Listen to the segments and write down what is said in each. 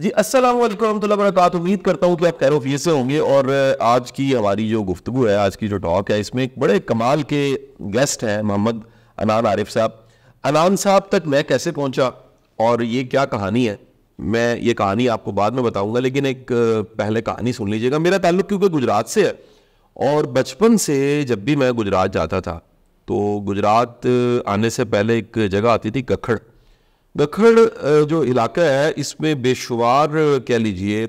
जी अस्सलाम वालेकुम उम्मीद करता हूँ कि आप खैरोफियत से होंगे और आज की हमारी जो गुफ्तु है आज की जो टॉक है इसमें एक बड़े कमाल के गेस्ट हैं मोहम्मद अनान आरिफ साहब अनान साहब तक मैं कैसे पहुँचा और ये क्या कहानी है मैं ये कहानी आपको बाद में बताऊँगा लेकिन एक पहले कहानी सुन लीजिएगा मेरा ताल्लुक क्योंकि गुजरात से है और बचपन से जब भी मैं गुजरात जाता था तो गुजरात आने से पहले एक जगह आती थी कखड़ दखड़ जो इलाका है इसमें बेशुमार कह लीजिए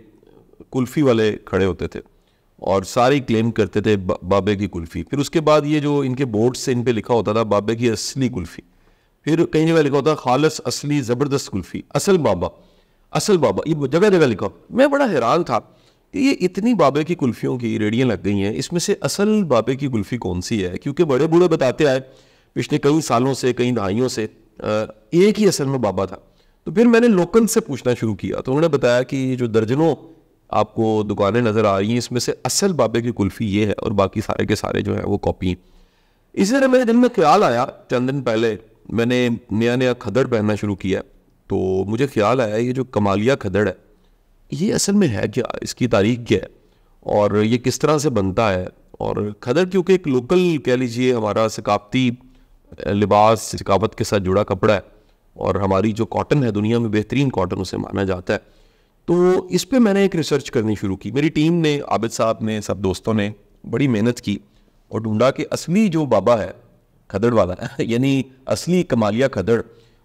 कुल्फ़ी वाले खड़े होते थे और सारे क्लेम करते थे बाबे की कुल्फ़ी फिर उसके बाद ये जो इनके बोर्ड से इन पर लिखा होता था बाबे की असली कुल्फ़ी फिर कई जगह लिखा होता खालस असली ज़बरदस्त कुल्फ़ी असल बाबा असल बाबा ये जगह जगह लिखा मैं बड़ा हैरान था कि ये इतनी बाबे की कुल्फ़ियों की रेडियाँ लग गई हैं इसमें से असल बाबे की कुल्फ़ी कौन सी है क्योंकि बड़े बूढ़े बताते आए पिछले कई सालों से कई दहाइयों से एक ही असल में बाबा था तो फिर मैंने लोकल से पूछना शुरू किया तो उन्होंने बताया कि जो दर्जनों आपको दुकानें नज़र आ रही हैं इसमें से असल बाबे की कुल्फ़ी ये है और बाकी सारे के सारे जो हैं वो कॉपी हैं इसी तरह मेरे दिल में ख्याल आया चंद दिन पहले मैंने नया नया खदड़ पहनना शुरू किया तो मुझे ख्याल आया ये जो कमालिया खदड़ है ये असल में है क्या इसकी तारीख क्या है और ये किस तरह से बनता है और खदड़ क्योंकि एक लोकल कह लीजिए हमारा सकाफती लिबास सिकावत के साथ जुड़ा कपड़ा है और हमारी जो कॉटन है दुनिया में बेहतरीन कॉटन उसे माना जाता है तो इस पर मैंने एक रिसर्च करनी शुरू की मेरी टीम ने आबिद साहब ने सब दोस्तों ने बड़ी मेहनत की और ढूंढा कि असली जो बाबा है खदड़ वाला यानी असली कमालिया खदड़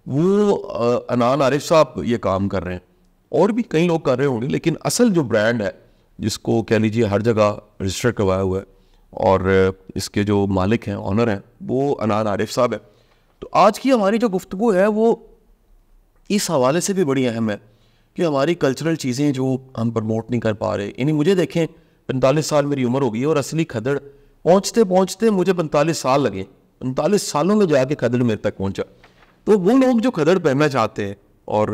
वो अनान आरिफ साहब ये काम कर रहे हैं और भी कई लोग कर रहे होंगे लेकिन असल जो ब्रांड है जिसको कह लीजिए हर जगह रजिस्टर करवाया हुआ है और इसके जो मालिक हैं ऑनर हैं वो अनार आरिफ साहब हैं तो आज की हमारी जो गुफ्तु है वो इस हवाले से भी बड़ी अहम है कि हमारी कल्चरल चीज़ें जो हम प्रमोट नहीं कर पा रहे यानी मुझे देखें पैंतालीस साल मेरी उम्र हो गई और असली खदड़ पहुँचते पहुँचते मुझे पैंतालीस साल लगे पैंतालीस सालों में जाके खदड़ मेरे तक पहुँचा तो वो लोग जो खदड़ पहनना चाहते हैं और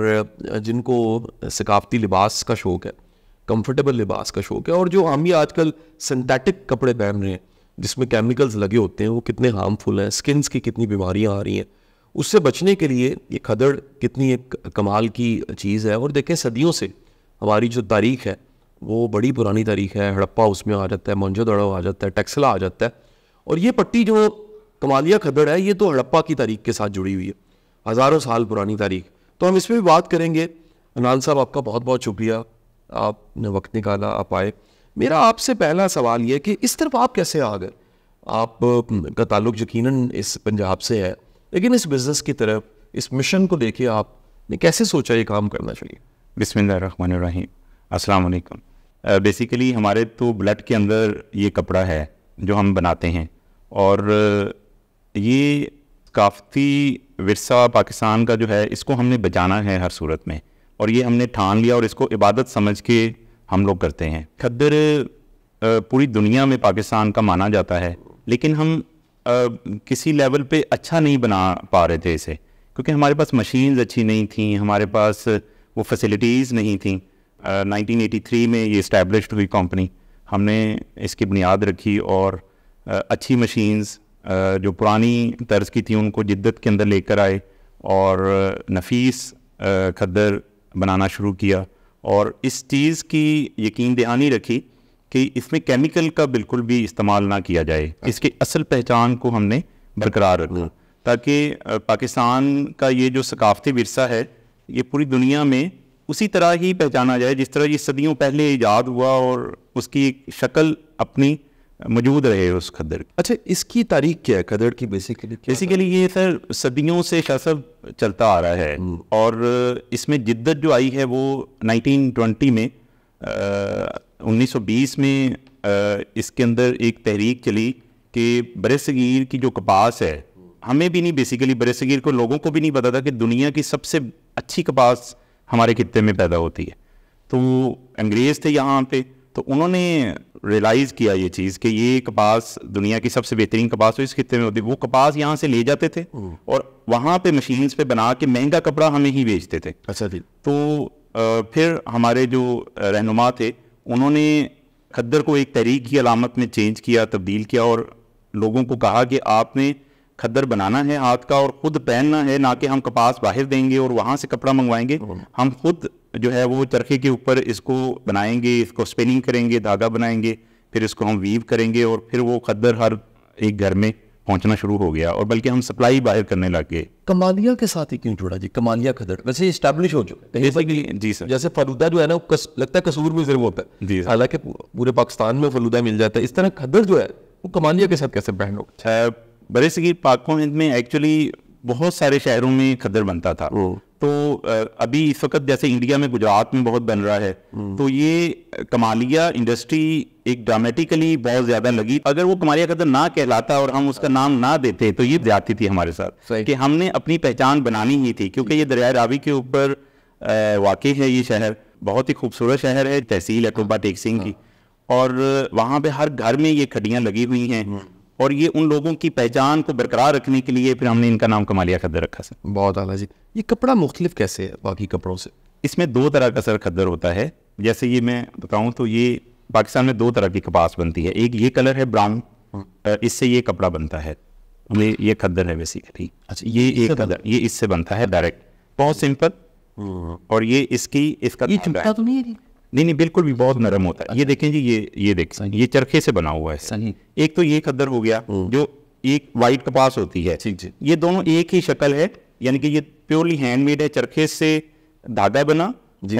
जिनको सकाफती लिबास का शौक़ है कंफर्टेबल लिबास का शौक है और जो हम ही आजकल सिंथेटिक कपड़े पहन रहे हैं जिसमें केमिकल्स लगे होते हैं वो कितने हार्मफुल हैं स्किन्स की कितनी बीमारियां आ रही हैं उससे बचने के लिए ये खदड़ कितनी एक कमाल की चीज़ है और देखें सदियों से हमारी जो तारीख है वो बड़ी पुरानी तारीख है हड़प्पा उसमें आ जाता है मोहनजोदड़ो आ जाता है टैक्सला आ जाता है और ये पट्टी जो कमालिया खदड़ है ये तो हड़प्पा की तारीख के साथ जुड़ी हुई है हज़ारों साल पुरानी तारीख तो हम इस पर भी बात करेंगे अनान साहब आपका बहुत बहुत शुक्रिया आपने वक्त निकाला आप आए मेरा आपसे पहला सवाल यह कि इस तरफ आप कैसे आ गए आप का ताल्लुक यकीनन इस पंजाब से है लेकिन इस बिज़नेस की तरफ इस मिशन को देखिए आपने कैसे सोचा ये काम करना चाहिए बिसमीम अस्सलाम बेसिकली हमारे तो ब्लड के अंदर ये कपड़ा है जो हम बनाते हैं और ये काफ़ी वरसा पाकिस्तान का जो है इसको हमने बचाना है हर सूरत में और ये हमने ठान लिया और इसको इबादत समझ के हम लोग करते हैं खद्दर पूरी दुनिया में पाकिस्तान का माना जाता है लेकिन हम किसी लेवल पे अच्छा नहीं बना पा रहे थे इसे क्योंकि हमारे पास मशीन्स अच्छी नहीं थी हमारे पास वो फैसिलिटीज़ नहीं थी एटी थ्री में ये इस्टेब्लिश हुई कंपनी हमने इसकी बुनियाद रखी और अच्छी मशीन्स जो पुरानी तर्ज की थी उनको जिद्दत के अंदर लेकर आए और नफीस खद्दर बनाना शुरू किया और इस चीज़ की यकीन दहानी रखी कि इसमें केमिकल का बिल्कुल भी इस्तेमाल ना किया जाए इसकी असल पहचान को हमने बरकरार रखा हम्म। ताकि पाकिस्तान का ये जो सकाफती वरसा है ये पूरी दुनिया में उसी तरह ही पहचाना जाए जिस तरह ये सदियों पहले ईजाद हुआ और उसकी शक्ल अपनी मौजूद रहे उस खदर अच्छा इसकी तारीख क्या है खदर की बेसिकली बेसिकली ये सर सदियों से शासब चलता आ रहा है हम्म। और इसमें जिद्दत जो आई है वो 1920 में आ, 1920 में आ, इसके अंदर एक तहरीक चली कि बरसगीर की जो कपास है हमें भी नहीं बेसिकली बरसगीर को लोगों को भी नहीं पता था कि दुनिया की सबसे अच्छी कपास हमारे खत्ते में पैदा होती है तो अंग्रेज़ थे यहाँ पे तो उन्होंने रियलाइज़ किया ये चीज़ कि ये कपास दुनिया की सबसे बेहतरीन कपास हो इस खत्े में होती वो कपास यहाँ से ले जाते थे और वहाँ पे मशीन्स पे बना के महंगा कपड़ा हमें ही बेचते थे अच्छा जी तो आ, फिर हमारे जो रहनुमा थे उन्होंने खद्दर को एक तहरीक की अलामत में चेंज किया तब्दील किया और लोगों को कहा कि आपने खद्दर बनाना है हाथ का और ख़ुद पहनना है ना कि हम कपास बाहर देंगे और वहाँ से कपड़ा मंगवाएंगे हम खुद जो है वो चरखे के ऊपर इसको बनाएंगे इसको स्पिनिंग करेंगे धागा बनाएंगे फिर इसको हम वीव करेंगे और फिर वो खद्दर हर एक घर में पहुंचना शुरू हो गया और बल्कि हम सप्लाई बाहर करने लग गए कमालिया के साथ ही क्यों जुड़ा जी कमालिया खदर वैसे स्टैब्लिश हो चुका है जी सर जैसे फलूदा जो है ना कस, लगता है कसूर में सिर्फ होता है जी हालांकि पूरे पाकिस्तान में फलूदा मिल जाता है इस तरह खदर जो है वो कमालिया के साथ कैसे ब्रांड हो अच्छा, बड़े सगीर पाकों में एक्चुअली बहुत सारे शहरों में खदर बनता था तो अभी इस वक्त जैसे इंडिया में गुजरात में बहुत बन रहा है हम्म। तो ये कमालिया इंडस्ट्री एक ड्रामेटिकली बहुत ज्यादा लगी अगर वो कमालिया कदर तो ना कहलाता और हम उसका नाम ना देते तो ये जाती थी हमारे साथ कि हमने अपनी पहचान बनानी ही थी क्योंकि ये दरिया रावी के ऊपर वाकई है ये शहर बहुत ही खूबसूरत शहर है तहसील है टेक सिंह की हाँ। और वहाँ पे हर घर में ये खड़ियाँ लगी हुई हैं हम्म। और ये उन लोगों की पहचान को बरकरार रखने के लिए फिर हमने इनका नाम कमालिया खद्दर रखा सर बहुत आला जी ये कपड़ा मुख्तलिफ कैसे है बाकी कपड़ों से इसमें दो तरह का सर खद्दर होता है जैसे ये मैं बताऊँ तो ये पाकिस्तान में दो तरह की कपास बनती है एक ये कलर है ब्राउन हाँ। इससे ये कपड़ा बनता है ये ये खद्दर है बेसिकली अच्छा ये एक खद्दर ये इससे बनता है डायरेक्ट बहुत सिंपल हाँ। और ये इसकी इसका ये तो नहीं है नहीं नहीं बिल्कुल भी बहुत नरम होता है ये अच्छा। देखें जी ये ये देख ये चरखे से बना हुआ है एक तो ये खद्दर हो गया हम्म। जो एक वाइट कपास होती है ये दोनों एक ही शक्ल है यानी कि ये प्योरली हैंडमेड है चरखे से धागा बना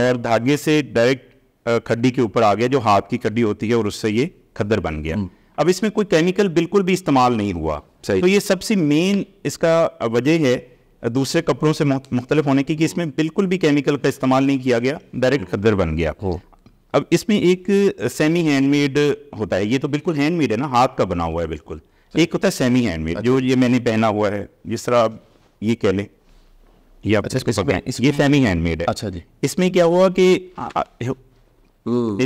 और धागे से डायरेक्ट खड्डी के ऊपर आ गया जो हाथ की खड्डी होती है और उससे ये खद्दर बन गया हम्म। अब इसमें कोई केमिकल बिल्कुल भी इस्तेमाल नहीं हुआ सही तो ये सबसे मेन इसका वजह है दूसरे कपड़ों से मुख्तलिफ होने की कि इसमें बिल्कुल भी केमिकल का इस्तेमाल नहीं किया गया डायरेक्ट खद्दर बन गया अब इसमें एक सेमी हैंडमेड होता है ये तो बिल्कुल हैंडमेड है ना हाथ का बना हुआ है बिल्कुल एक होता है सेमी हैंडमेड जो अच्छा। ये मैंने पहना हुआ है जिस तरह आप ये कह लें ये अच्छा, ये सेमी हैंडमेड है अच्छा जी इसमें क्या हुआ कि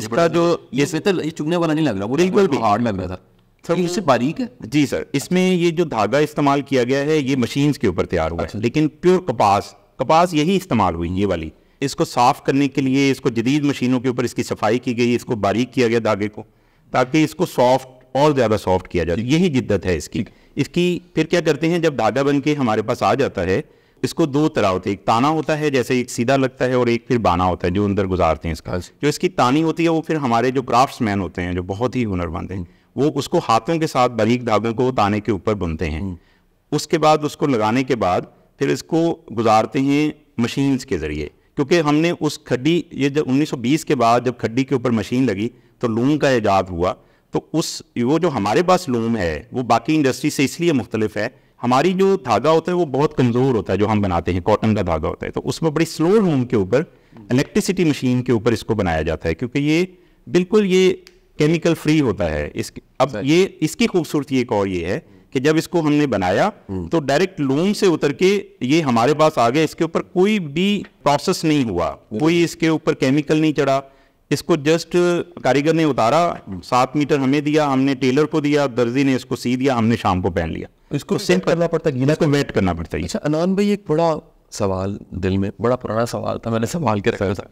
इसका जो ये चुगने वाला नहीं लग रहा बिल्कुल भी हार्ड लग रहा था सर बारीक है जी सर इसमें ये जो धागा इस्तेमाल किया गया है ये मशीन्स के ऊपर तैयार हुआ है अच्छा। लेकिन प्योर कपास कपास यही इस्तेमाल हुई ये वाली इसको साफ करने के लिए इसको जदीद मशीनों के ऊपर इसकी सफाई की गई इसको बारीक किया गया धागे को ताकि इसको सॉफ्ट और ज़्यादा सॉफ्ट किया जाए यही जिद्दत है इसकी इसकी फिर क्या करते हैं जब धागा बन के हमारे पास आ जाता है इसको दो तरह होते हैं एक ताना होता है जैसे एक सीधा लगता है और एक फिर बाना होता है जो अंदर गुजारते हैं इसका अच्छा। जो इसकी तानी होती है वो फिर हमारे जो क्राफ्ट्समैन होते हैं जो बहुत ही हुनरमंद हैं वो उसको हाथों के साथ बारीक धागों को ताने के ऊपर बुनते हैं हम्म। उसके बाद उसको लगाने के बाद फिर इसको गुजारते हैं मशीन्स के ज़रिए क्योंकि हमने उस खड्डी ये जब 1920 के बाद जब खड्डी के ऊपर मशीन लगी तो लूम का ईजाद हुआ तो उस वो जो हमारे पास लूम है वो बाकी इंडस्ट्री से इसलिए मुख्तलिफ है हमारी जो धागा होता है वो बहुत कमज़ोर होता है जो हम बनाते हैं कॉटन का धागा होता है तो उसमें बड़ी स्लो लूम के ऊपर इलेक्ट्रिसिटी मशीन के ऊपर इसको बनाया जाता है क्योंकि ये बिल्कुल ये केमिकल फ्री होता है इस अब ये इसकी खूबसूरती एक और ये है कि जब इसको हमने बनाया हम्म। तो डायरेक्ट लूम से उतर के ये हमारे पास आ गया इसके ऊपर कोई भी प्रोसेस नहीं हुआ कोई इसके ऊपर केमिकल नहीं चढ़ा इसको जस्ट कारीगर ने उतारा हम्म। सात मीटर हमें दिया हमने टेलर को दिया दर्जी ने इसको सी दिया हमने शाम को पहन लिया इसको तो सेंड करना पड़ता है इसको वेट करना पड़ता है अच्छा अनान भाई एक बड़ा सवाल दिल में बड़ा पुराना सवाल था मैंने सवाल के रखा था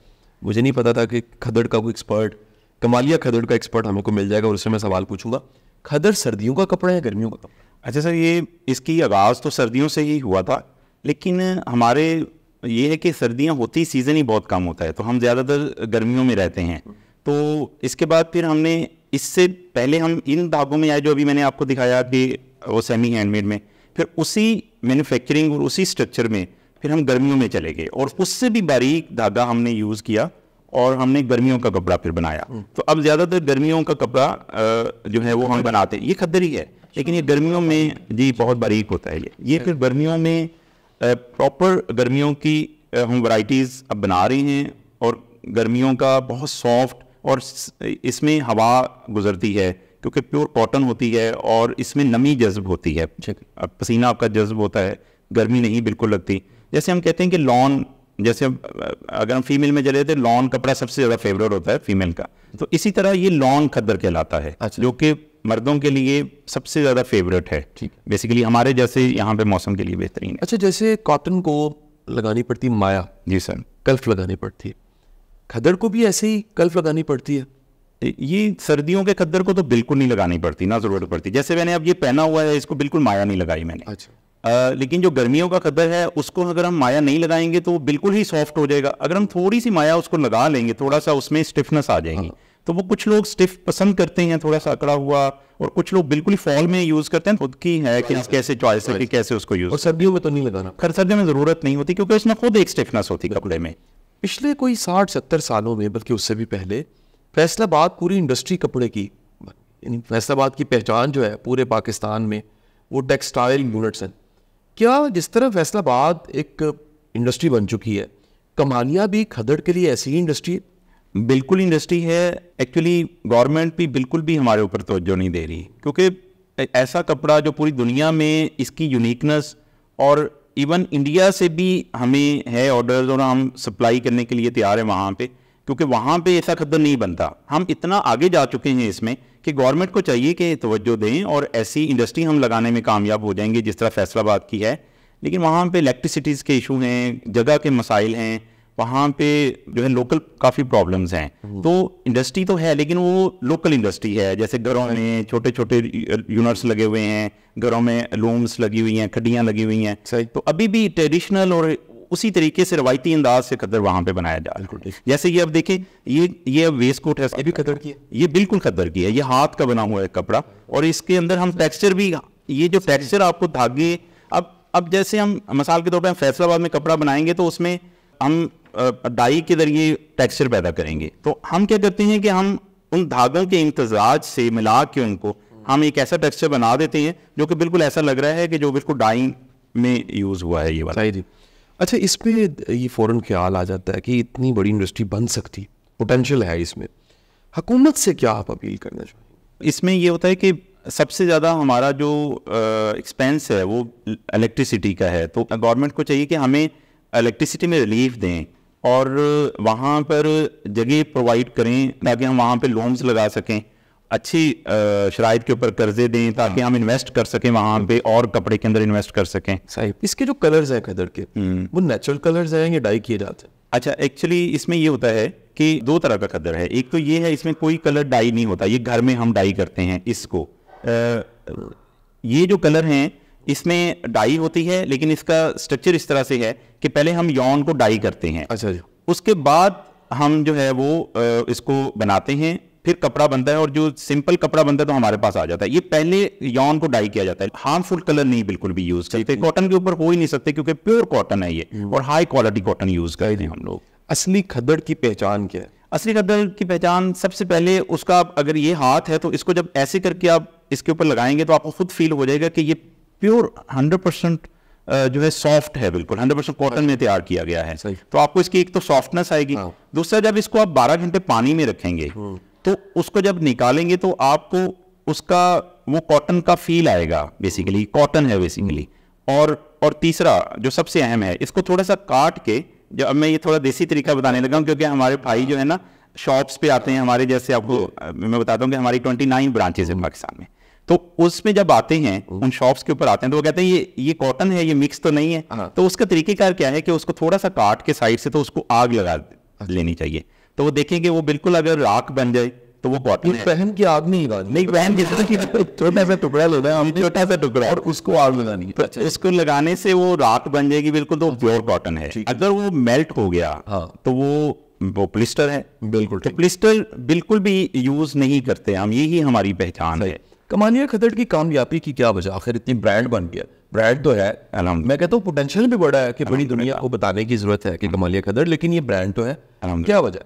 मुझे नहीं पता था कि खदड़ का कोई एक्सपर्ट कमालिया खदड़ का एक्सपर्ट हमें को मिल जाएगा और उससे मैं सवाल पूछूंगा खदर सर्दियों का कपड़ा है गर्मियों का कपड़ा अच्छा सर ये इसकी आगाज़ तो सर्दियों से ही हुआ था लेकिन हमारे ये है कि सर्दियाँ होती सीज़न ही बहुत कम होता है तो हम ज़्यादातर गर्मियों में रहते हैं तो इसके बाद फिर हमने इससे पहले हम इन धागों में आए जो अभी मैंने आपको दिखाया कि वो सेमी हैंडमेड में फिर उसी मैन्युफैक्चरिंग और उसी स्ट्रक्चर में फिर हम गर्मियों में चले गए और उससे भी बारीक धागा हमने यूज़ किया और हमने गर्मियों का कपड़ा फिर बनाया हम्म। तो अब ज़्यादातर गर्मियों का कपड़ा जो है वो हम अच्छा। बनाते हैं ये खद्दरी है अच्छा। लेकिन ये गर्मियों में जी बहुत बारीक होता है ये ये अच्छा। फिर गर्मियों में प्रॉपर गर्मियों की हम वाइटीज़ अब बना रहे हैं और गर्मियों का बहुत सॉफ्ट और इसमें हवा गुजरती है क्योंकि प्योर कॉटन होती है और इसमें नमी जज्ब होती है पसीना आपका जज्ब होता है गर्मी नहीं बिल्कुल लगती जैसे हम कहते हैं कि लॉन जैसे अगर हम फीमेल में चले थे तो लॉन कपड़ा सबसे ज़्यादा फेवरेट होता है फीमेल का तो इसी तरह ये लॉन खद्दर कहलाता है अच्छा। जो कि मर्दों के लिए सबसे ज़्यादा फेवरेट है ठीक बेसिकली हमारे जैसे यहाँ पे मौसम के लिए बेहतरीन है अच्छा जैसे कॉटन को लगानी पड़ती माया जी सर कल्फ लगानी पड़ती है खदर को भी ऐसे ही कल्फ लगानी पड़ती है ये सर्दियों के खद्दर को तो बिल्कुल नहीं लगानी पड़ती ना जरूरत पड़ती जैसे मैंने अब ये पहना हुआ है इसको बिल्कुल माया नहीं लगाई मैंने अच्छा लेकिन जो गर्मियों का कदर है उसको अगर हम माया नहीं लगाएंगे तो बिल्कुल ही सॉफ्ट हो जाएगा अगर हम थोड़ी सी माया उसको लगा लेंगे थोड़ा सा उसमें स्टिफनेस आ जाएगी हाँ। तो वो कुछ लोग स्टिफ पसंद करते हैं थोड़ा सा अकड़ा हुआ और कुछ लोग बिल्कुल ही फॉल में यूज करते हैं खुद की है कि कैसे चॉइस है कि कैसे उसको यूज और सर्दियों में तो नहीं लगाना खर सर्दियों में जरूरत नहीं होती क्योंकि उसमें खुद एक स्टिफनेस होती कपड़े में पिछले कोई साठ सत्तर सालों में बल्कि उससे भी पहले फैसलाबाद पूरी इंडस्ट्री कपड़े की फैसलाबाद की पहचान जो है पूरे पाकिस्तान में वो टेक्सटाइल यूनिट्स हैं क्या जिस तरह फैसलाबाद एक इंडस्ट्री बन चुकी है कमालिया भी खदड़ के लिए ऐसी ही इंडस्ट्री बिल्कुल इंडस्ट्री है एक्चुअली गवर्नमेंट भी बिल्कुल भी हमारे ऊपर तोज्जो नहीं दे रही क्योंकि ऐसा कपड़ा जो पूरी दुनिया में इसकी यूनिकनेस और इवन इंडिया से भी हमें है ऑर्डर्स और हम सप्लाई करने के लिए तैयार हैं वहाँ पे क्योंकि वहाँ पे ऐसा कदम नहीं बनता हम इतना आगे जा चुके हैं इसमें कि गवर्नमेंट को चाहिए कि तवज्जो दें और ऐसी इंडस्ट्री हम लगाने में कामयाब हो जाएंगे जिस तरह फैसलाबाद की है लेकिन वहाँ पे इलेक्ट्रिसिटीज़ के इशू हैं जगह के मसाइल हैं वहाँ पे जो है लोकल काफ़ी प्रॉब्लम्स हैं हम्म। तो इंडस्ट्री तो है लेकिन वो लोकल इंडस्ट्री है जैसे घरों में छोटे छोटे यूनिट्स लगे हुए हैं घरों में लूम्स लगी हुई हैं खड्डियाँ लगी हुई हैं तो अभी भी ट्रेडिशनल और उसी तरीके से रवायती अंदाज से कदर वहाँ पे बनाया जा रहा है जैसे ये अब देखें ये ये अब वेस्ट कोट है ये भी कदर की है ये बिल्कुल कदर की है ये हाथ का बना हुआ है कपड़ा और इसके अंदर हम टेक्सचर भी ये जो टेक्सचर आपको धागे अब अब जैसे हम मिसाल के तौर पर हम फैसलाबाद में कपड़ा बनाएंगे तो उसमें हम डाई के जरिए टेक्सचर पैदा करेंगे तो हम क्या करते हैं कि हम उन धागों के इम्तजाज से मिला के उनको हम एक ऐसा टेक्सचर बना देते हैं जो कि बिल्कुल ऐसा लग रहा है कि जो बिल्कुल डाइंग में यूज़ हुआ है ये वाला सही जी अच्छा इस पर ये फ़ौर ख्याल आ जाता है कि इतनी बड़ी इंडस्ट्री बन सकती पोटेंशियल है इसमें हकूमत से क्या आप अपील करना चाहेंगे इसमें ये होता है कि सबसे ज़्यादा हमारा जो एक्सपेंस है वो इलेक्ट्रिसिटी का है तो गवर्नमेंट को चाहिए कि हमें इलेक्ट्रिसिटी में रिलीफ दें और वहाँ पर जगह प्रोवाइड करें ताकि हम वहाँ पर लोन्स लगा सकें अच्छी शराय के ऊपर कर्जे दें ताकि हाँ। हम इन्वेस्ट कर सकें वहां हाँ। पे और कपड़े के अंदर इन्वेस्ट कर सकें सही इसके जो कलर्स हैं कदर के हम्म। वो नेचुरल कलर्स हैं ये डाई किए जाते हैं अच्छा एक्चुअली इसमें ये होता है कि दो तरह का कदर है एक तो ये है इसमें कोई कलर डाई नहीं होता ये घर में हम डाई करते हैं इसको ये जो कलर हैं इसमें डाई होती है लेकिन इसका स्ट्रक्चर इस तरह से है कि पहले हम यौन को डाई करते हैं अच्छा जी उसके बाद हम जो है वो इसको बनाते हैं फिर कपड़ा बनता है और जो सिंपल कपड़ा बनता है तो हमारे पास आ जाता है ये पहले यौन को डाई किया जाता है हार्मफुल कलर नहीं बिल्कुल भी यूज करते कॉटन के ऊपर हो ही नहीं सकते क्योंकि प्योर कॉटन है ये हम्म। और हाई क्वालिटी कॉटन यूज करते हैं हम लोग असली खदड़ की पहचान क्या है असली खदड़ की पहचान सबसे पहले उसका अगर ये हाथ है तो इसको जब ऐसे करके आप इसके ऊपर लगाएंगे तो आपको खुद फील हो जाएगा कि ये प्योर हंड्रेड परसेंट जो है सॉफ्ट है बिल्कुल हंड्रेड परसेंट कॉटन में तैयार किया गया है तो आपको इसकी एक तो सॉफ्टनेस आएगी हाँ। दूसरा जब इसको आप बारह घंटे पानी में रखेंगे हम्म। तो उसको जब निकालेंगे तो आपको उसका वो कॉटन का फील आएगा बेसिकली कॉटन है बेसिकली और और तीसरा जो सबसे अहम है इसको थोड़ा सा काट के जो अब मैं ये थोड़ा देसी तरीका बताने लगा हूँ क्योंकि हमारे भाई जो है ना शॉप्स पे आते हैं हमारे जैसे आपको मैं बताता हूँ कि हमारी ट्वेंटी नाइन ब्रांचेज है पाकिस्तान में तो उसमें जब आते हैं उन शॉप्स के ऊपर आते हैं तो वो कहते हैं ये ये कॉटन है ये मिक्स तो नहीं है हाँ। तो उसका तरीकेकार क्या है कि उसको थोड़ा सा काट के साइड से तो उसको आग लगा अच्छा। लेनी चाहिए तो वो देखेंगे वो बिल्कुल अगर आग बन जाए तो वो कॉटन है पहन की आग नहीं लगानी नहीं पहन की तो छोटा सा टुकड़ा लगा रहे हम छोटा सा टुकड़ा और उसको आग लगानी तो इसको लगाने से वो राख बन जाएगी बिल्कुल तो प्योर कॉटन है अगर वो मेल्ट हो गया हाँ। तो वो वो प्लिस्टर है बिल्कुल तो प्लिस्टर बिल्कुल भी यूज नहीं करते हम यही हमारी पहचान है कमानिया खदड़ की कामयाबी की क्या वजह आखिर इतनी ब्रांड बन गया ब्रांड तो है मैं कहता हूँ पोटेंशियल भी बड़ा है कि बड़ी दुनिया को बताने की जरूरत है कि कमालिया खदड़ लेकिन ये ब्रांड तो है क्या वजह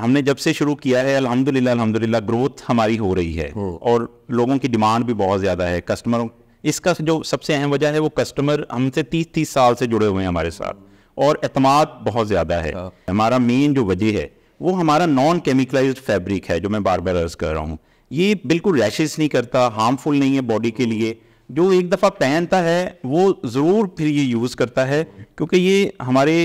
हमने जब से शुरू किया है अलहमदिल्ला अलहमदिल्ला ग्रोथ हमारी हो रही है और लोगों की डिमांड भी बहुत ज़्यादा है कस्टमरों इसका जो सबसे अहम वजह है वो कस्टमर हमसे तीस तीस साल से जुड़े हुए हैं हमारे साथ और अतमाद बहुत ज़्यादा है हाँ। हमारा मेन जो वजह है वो हमारा नॉन केमिकलाइज फैब्रिक है जो मैं बार बार अर्ज कर रहा हूँ ये बिल्कुल रैशेज नहीं करता हार्मफुल नहीं है बॉडी के लिए जो एक दफ़ा पहनता है वो ज़रूर फिर ये यूज़ करता है क्योंकि ये हमारे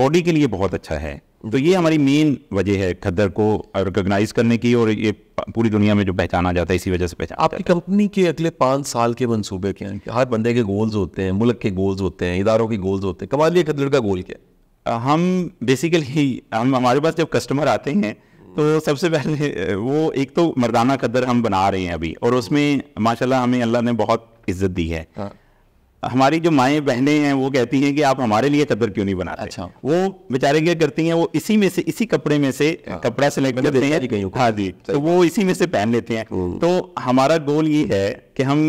बॉडी के लिए बहुत अच्छा है तो ये हमारी मेन वजह है खद्दर को रिकोगनाइज करने की और ये पूरी दुनिया में जो पहचाना जाता है इसी वजह से पहचान आपकी कंपनी के अगले पाँच साल के मनसूबे क्या हैं हर बंदे के गोल्स होते हैं मुल्क के गोल्स होते हैं इदारों के गोल्स होते हैं कमाल ये खद्दर का गोल क्या हम बेसिकली हम हमारे पास जब कस्टमर आते हैं तो सबसे पहले वो एक तो मर्दाना कदर हम बना रहे हैं अभी और उसमें माशाल्लाह हमें अल्लाह ने बहुत इज्जत दी है हाँ। हमारी जो माएँ बहनें हैं वो कहती हैं कि आप हमारे लिए चादर क्यों नहीं बनाते अच्छा वो बेचारे क्या करती हैं वो इसी में से इसी कपड़े में से हाँ। कपड़ा सेलेक्ट मतलब करते हैं हाँ जी तो वो इसी में से पहन लेते हैं हम्म। तो हमारा गोल ये है कि हम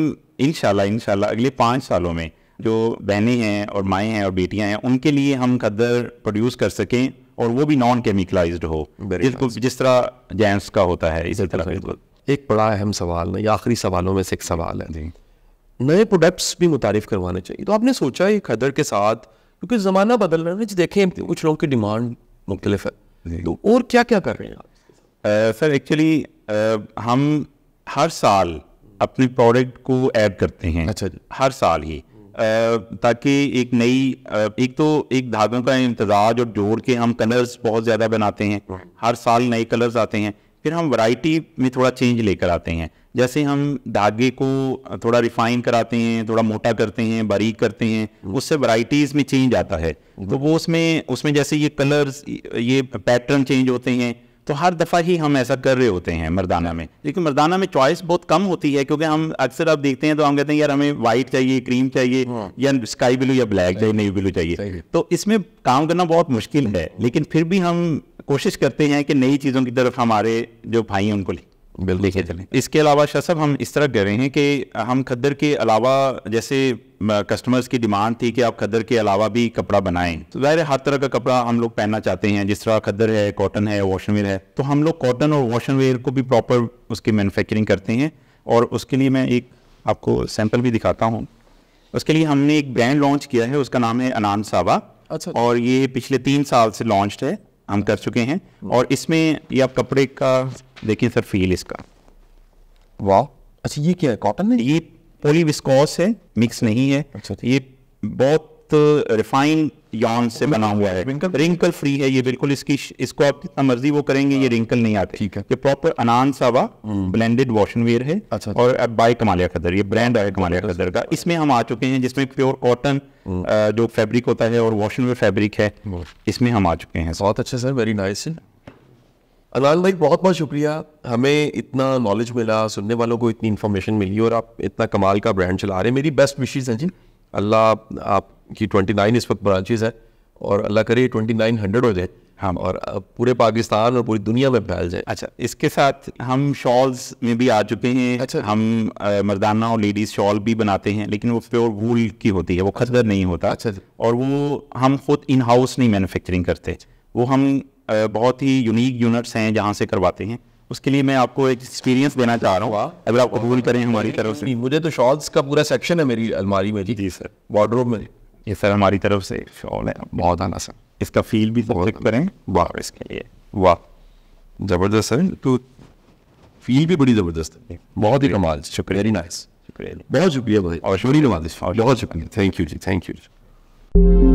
इनशाला इनशाला अगले पाँच सालों में जो बहनें हैं और माएँ हैं और बेटियाँ हैं उनके लिए हम कदर प्रोड्यूस कर सकें और वो भी नॉन केमिकलाइज हो जिसको जिस तरह जेंट्स का होता है इसी तरह एक बड़ा अहम सवाल ये आखिरी सवालों में से एक सवाल है नए प्रोडक्ट्स भी मुतारफ करवाने चाहिए तो आपने सोचा एक खदर के साथ क्योंकि ज़माना बदल रहा है देखें कुछ लोगों की डिमांड मुख्तलिफ है तो और क्या क्या कर रहे हैं आप सर एक्चुअली हम हर साल अपने प्रोडक्ट को ऐड करते हैं अच्छा हर साल ही ताकि एक नई एक तो एक धागों का इम्तजाज और जोड़ के हम कलर्स बहुत ज़्यादा बनाते हैं हाँ। हर साल नए कलर्स आते हैं फिर हम वैरायटी में थोड़ा चेंज लेकर आते हैं जैसे हम धागे को थोड़ा रिफाइन कराते हैं थोड़ा मोटा करते हैं बारीक करते हैं हम्म। उससे वराइटीज़ में चेंज आता है तो हम्म। वो उसमें उसमें जैसे ये कलर्स ये पैटर्न चेंज होते हैं तो हर दफ़ा ही हम ऐसा कर रहे होते हैं मर्दाना में लेकिन मर्दाना में चॉइस बहुत कम होती है क्योंकि हम अक्सर आप देखते हैं तो हम कहते हैं यार हमें वाइट चाहिए क्रीम चाहिए हाँ। या स्काई ब्लू या ब्लैक चाहिए नेवी ब्लू चाहिए तो इसमें काम करना बहुत मुश्किल है लेकिन फिर भी हम कोशिश करते हैं कि नई चीज़ों की तरफ हमारे जो भाई हैं उनको ले लेके चले इसके अलावा शाह साहब हम इस तरह कह रहे हैं कि हम खद्दर के अलावा जैसे कस्टमर्स की डिमांड थी कि आप खद्दर के अलावा भी कपड़ा बनाएं तो ज़ाहिर हर तरह का कपड़ा हम लोग पहनना चाहते हैं जिस तरह खद्दर है कॉटन है वॉशनवेयर है तो हम लोग कॉटन और वॉशनवेयर को भी प्रॉपर उसकी मैनुफेक्चरिंग करते हैं और उसके लिए मैं एक आपको सैंपल भी दिखाता हूँ उसके लिए हमने एक ब्रांड लॉन्च किया है उसका नाम है अनान सावा अच्छा और ये पिछले तीन साल से लॉन्च है हम कर चुके हैं हम्म। और इसमें ये आप कपड़े का देखिए सर फील इसका वाह अच्छा ये क्या है कॉटन है ये पोलीविस्कोस है मिक्स नहीं है अच्छा, अच्छा। ये बहुत रिफाइन uh, यॉन से बना हुआ है रिंकल रिंकल फ्री है ये बिल्कुल इसकी इसको आप जितना मर्जी वो करेंगे ये रिंकल हाँ। नहीं आते ठीक है ये प्रॉपर अनान सावा ब्लेंडेड वॉशन वेयर है अच्छा, अच्छा। और बाय कमालिया खदर ये ब्रांड है कमालिया खदर का इसमें हम आ चुके हैं जिसमें प्योर हम्म। कॉटन uh, जो फैब्रिक होता है और वॉशन वेयर फैब्रिक है इसमें हम आ चुके हैं बहुत अच्छा सर वेरी नाइस अनाल भाई बहुत बहुत शुक्रिया हमें इतना नॉलेज मिला सुनने वालों को इतनी इन्फॉर्मेशन मिली और आप इतना कमाल का ब्रांड चला रहे हैं मेरी बेस्ट विशेज़ हैं जी अल्लाह आपकी ट्वेंटी नाइन इस वक्त ब्रांचेज़ है और अल्लाह करे ट्वेंटी नाइन हंड्रेड हो जाए हाँ और पूरे पाकिस्तान और पूरी दुनिया में फैल जाए अच्छा इसके साथ हम शॉल्स में भी आ चुके हैं अच्छा हम आ, मर्दाना और लेडीज शॉल भी बनाते हैं लेकिन वो प्योर वूल की होती है वो खदर नहीं होता अच्छा और वो हम खुद इन हाउस नहीं मैन्युफैक्चरिंग करते वो हम बहुत ही यूनिक यूनिट्स हैं जहाँ से करवाते हैं उसके लिए मैं आपको एक एक्सपीरियंस देना चाह रहा हूँ अगर आप कबूल करें हमारी तरफ से मुझे तो शॉल्स का पूरा सेक्शन है मेरी अलमारी में जी जी सर वार्ड्रोब में ये सर हमारी तरफ से शॉल है बहुत आना सर इसका फील भी बहुत करें वाह इसके लिए वाह जबरदस्त है तो फील भी बड़ी ज़बरदस्त है बहुत ही कमाल शुक्रिया वेरी नाइस शुक्रिया बहुत शुक्रिया भाई और शोरी बहुत शुक्रिया थैंक यू जी थैंक यू जी